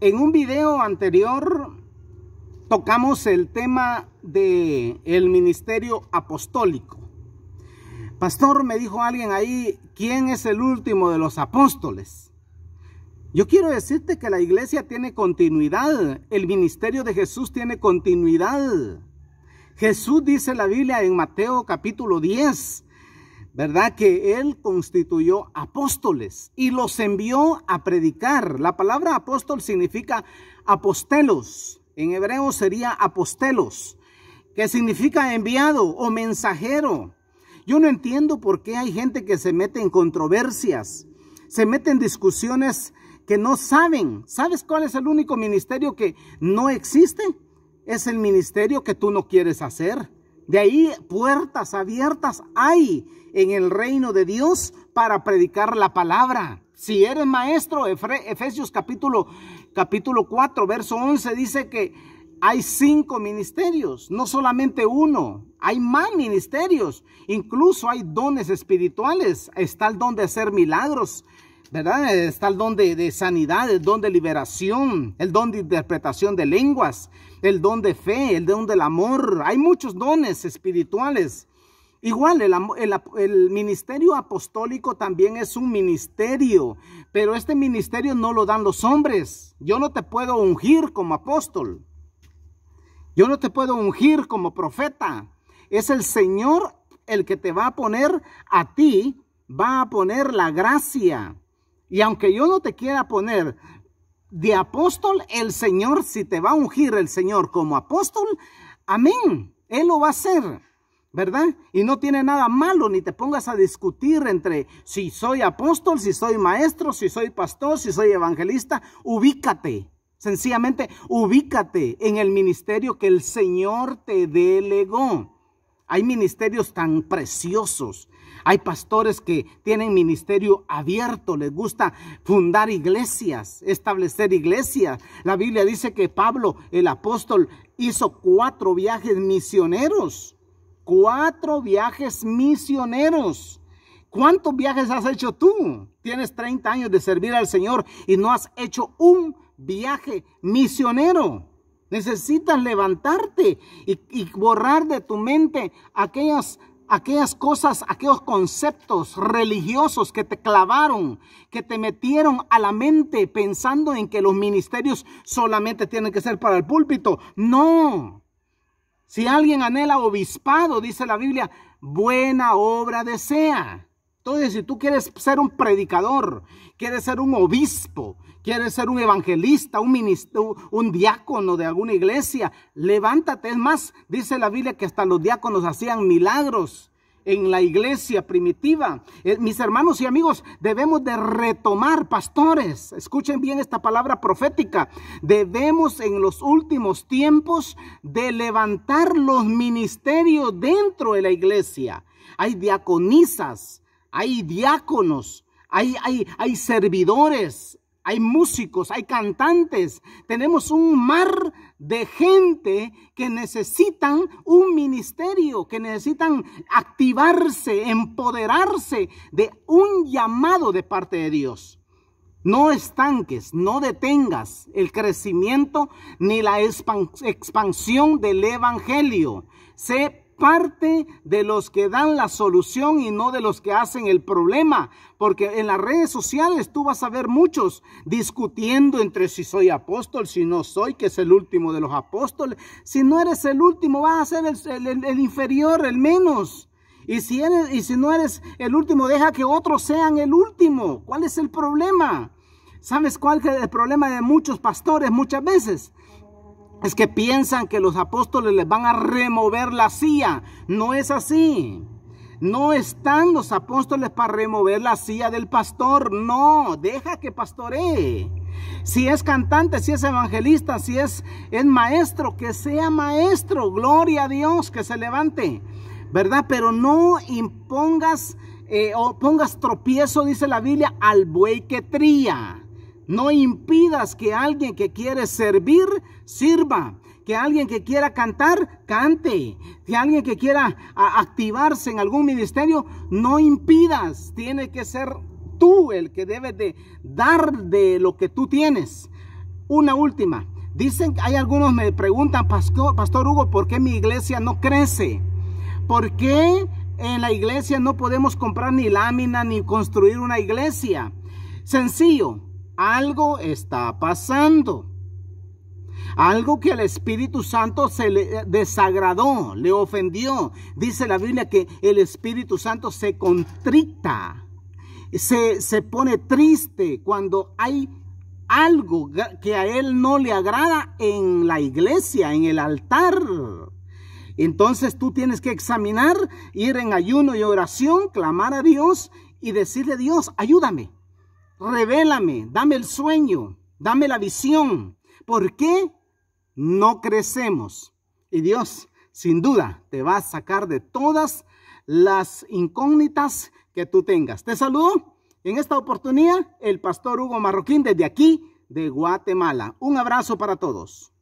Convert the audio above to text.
En un video anterior tocamos el tema de el ministerio apostólico. Pastor, me dijo alguien ahí, ¿quién es el último de los apóstoles? Yo quiero decirte que la iglesia tiene continuidad, el ministerio de Jesús tiene continuidad. Jesús dice la Biblia en Mateo capítulo 10, ¿verdad? Que él constituyó apóstoles y los envió a predicar. La palabra apóstol significa apostelos. En hebreo sería apostelos, que significa enviado o mensajero. Yo no entiendo por qué hay gente que se mete en controversias, se mete en discusiones que no saben. ¿Sabes cuál es el único ministerio que no existe? Es el ministerio que tú no quieres hacer. De ahí puertas abiertas hay en el reino de Dios para predicar la palabra. Si eres maestro, Efesios capítulo, capítulo 4, verso 11 dice que hay cinco ministerios, no solamente uno, hay más ministerios, incluso hay dones espirituales, está el don de hacer milagros, ¿verdad? Está el don de, sanidad, el don de liberación, el don de interpretación de lenguas, el don de fe, el don del amor. Hay muchos dones espirituales. Igual, el, el ministerio apostólico también es un ministerio, pero este ministerio no lo dan los hombres. Yo no te puedo ungir como apóstol. Yo no te puedo ungir como profeta. Es el Señor el que te va a poner a ti, va a poner la gracia y aunque yo no te quiera poner de apóstol, el Señor, si te va a ungir el Señor como apóstol, amén, Él lo va a hacer. ¿verdad? Y no tiene nada malo, ni te pongas a discutir entre si soy apóstol, si soy maestro, si soy pastor, si soy evangelista. Ubícate, sencillamente ubícate en el ministerio que el Señor te delegó. Hay ministerios tan preciosos. Hay pastores que tienen ministerio abierto, les gusta fundar iglesias, establecer iglesias. La Biblia dice que Pablo, el apóstol, hizo cuatro viajes misioneros. Cuatro viajes misioneros. ¿Cuántos viajes has hecho tú? Tienes 30 años de servir al Señor y no has hecho un viaje misionero. Necesitas levantarte y, borrar de tu mente aquellas aquellas cosas, aquellos conceptos religiosos que te clavaron, que te metieron a la mente pensando en que los ministerios solamente tienen que ser para el púlpito. No. Si alguien anhela obispado, dice la Biblia, buena obra desea. Entonces, si tú quieres ser un predicador, quieres ser un obispo, quieres ser un evangelista, un, ministro, un diácono de alguna iglesia, levántate. Es más, dice la Biblia que hasta los diáconos hacían milagros en la iglesia primitiva. Eh, mis hermanos y amigos, debemos de retomar, pastores, escuchen bien esta palabra profética, debemos en los últimos tiempos de levantar los ministerios dentro de la iglesia. Hay diaconisas, hay diáconos, hay, hay, hay servidores, hay músicos, hay cantantes. Tenemos un mar de gente que necesitan un ministerio, que necesitan activarse, empoderarse de un llamado de parte de Dios. No estanques, no detengas el crecimiento ni la expansión del Evangelio. Sé parte de los que dan la solución y no de los que hacen el problema. Porque en las redes sociales tú vas a ver muchos discutiendo entre si soy apóstol, si no soy, que es el último de los apóstoles. Si no eres el último, vas a ser el, inferior, el menos. Y si, eres, y si no eres el último, deja que otros sean el último. ¿Cuál es el problema? ¿Sabes cuál es el problema de muchos pastores muchas veces? Es que piensan que los apóstoles les van a remover la silla. No es así. No están los apóstoles para remover la silla del pastor. No, deja que pastoree. Si es cantante, si es evangelista, si es, es maestro, que sea maestro. Gloria a Dios, que se levante. ¿Verdad? Pero no impongas eh, o pongas tropiezo, dice la Biblia, al buey que tría. No impidas que alguien que quiere servir, sirva. Que alguien que quiera cantar, cante. Que alguien que quiera activarse en algún ministerio, no impidas. Tiene que ser tú el que debes de dar de lo que tú tienes. Una última. Dicen, hay algunos me preguntan, Pastor, Pastor Hugo, ¿por qué mi iglesia no crece? ¿Por qué en la iglesia no podemos comprar ni lámina ni construir una iglesia? Sencillo, algo está pasando. Algo que al Espíritu Santo se le eh, desagradó, le ofendió. Dice la Biblia que el Espíritu Santo se contrita, se, se pone triste cuando hay algo que a él no le agrada en la iglesia, en el altar. Entonces tú tienes que examinar, ir en ayuno y oración, clamar a Dios y decirle, Dios, ayúdame revélame, dame el sueño, dame la visión. ¿Por qué no crecemos? Y Dios, sin duda, te va a sacar de todas las incógnitas que tú tengas. Te saludo en esta oportunidad el pastor Hugo Marroquín desde aquí de Guatemala. Un abrazo para todos.